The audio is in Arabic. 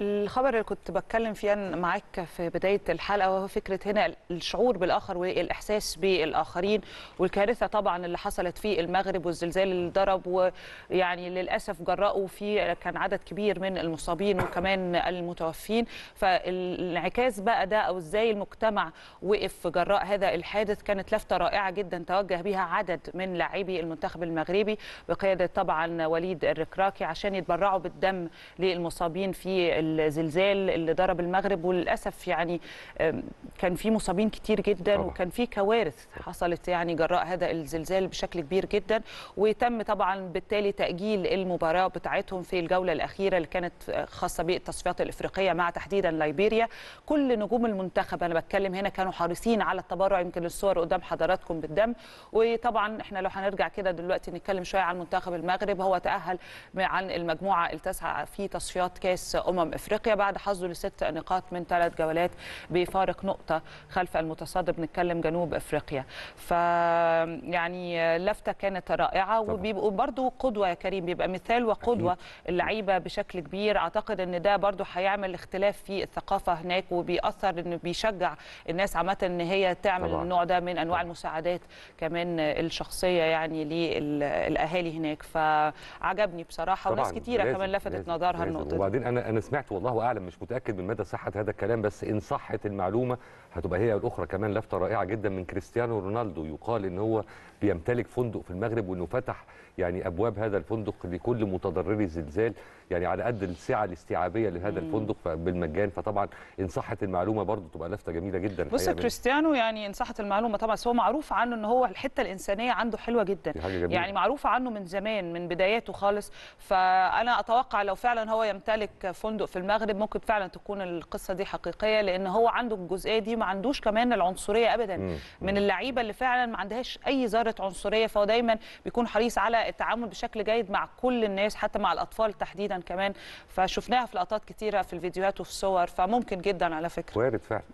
الخبر اللي كنت بتكلم فيه معاك في بدايه الحلقه وهو فكره هنا الشعور بالاخر والاحساس بالاخرين والكارثه طبعا اللي حصلت في المغرب والزلزال اللي ضرب ويعني للاسف جرأوا في كان عدد كبير من المصابين وكمان المتوفين فالانعكاس بقى ده او ازاي المجتمع وقف جراء هذا الحادث كانت لفته رائعه جدا توجه بها عدد من لاعبي المنتخب المغربي بقياده طبعا وليد الركراكي عشان يتبرعوا بالدم للمصابين في الزلزال اللي ضرب المغرب وللاسف يعني كان في مصابين كتير جدا طبعا. وكان في كوارث حصلت يعني جراء هذا الزلزال بشكل كبير جدا وتم طبعا بالتالي تاجيل المباراه بتاعتهم في الجوله الاخيره اللي كانت آه، خاصه بالتصفيات الافريقيه مع تحديدا ليبيريا كل نجوم المنتخب انا بتكلم هنا كانوا حريصين على التبرع يمكن الصور قدام حضراتكم بالدم وطبعا احنا لو هنرجع كده دلوقتي نتكلم شويه عن منتخب المغرب هو تاهل عن المجموعه التاسعه في تصفيات كاس امم افريقيا بعد حظه لست نقاط من ثلاث جولات بفارق نقطه خلف المتصدر بنتكلم جنوب افريقيا ف يعني لفته كانت رائعه وبيبقوا برضو قدوه يا كريم بيبقى مثال وقدوه اللعيبه بشكل كبير اعتقد ان ده برضو هيعمل اختلاف في الثقافه هناك وبيأثر ان بيشجع الناس عامه ان هي تعمل طبعا. النوع ده من انواع طبعا. المساعدات كمان الشخصيه يعني للاهالي هناك فعجبني بصراحه وناس كتيره لازم. كمان لفتت نظرها النقطه دي وبعدين انا انا سمعت سمعت والله اعلم مش متاكد من مدى صحه هذا الكلام بس ان صحت المعلومه هتبقى هي الاخرى كمان لفته رائعه جدا من كريستيانو رونالدو يقال ان هو بيمتلك فندق في المغرب وانه فتح يعني ابواب هذا الفندق لكل متضرري الزلزال يعني على قد السعه الاستيعابيه لهذا الفندق بالمجان فطبعا ان صحت المعلومه برضو تبقى لفته جميله جدا بص كريستيانو يعني ان صحت المعلومه طبعا هو معروف عنه ان هو الحته الانسانيه عنده حلوه جدا يعني معروف عنه من زمان من بداياته خالص فانا اتوقع لو فعلا هو يمتلك فندق في المغرب ممكن فعلا تكون القصه دي حقيقيه لان هو عنده الجزئيه دي ما عندوش كمان العنصريه ابدا مم. من اللعيبه اللي فعلا ما عندهاش اي ذره عنصريه فهو دايما بيكون حريص على التعامل بشكل جيد مع كل الناس حتى مع الاطفال تحديدا كمان فشفناها في لقطات كثيره في الفيديوهات وفي الصور فممكن جدا على فكره وارد فعلا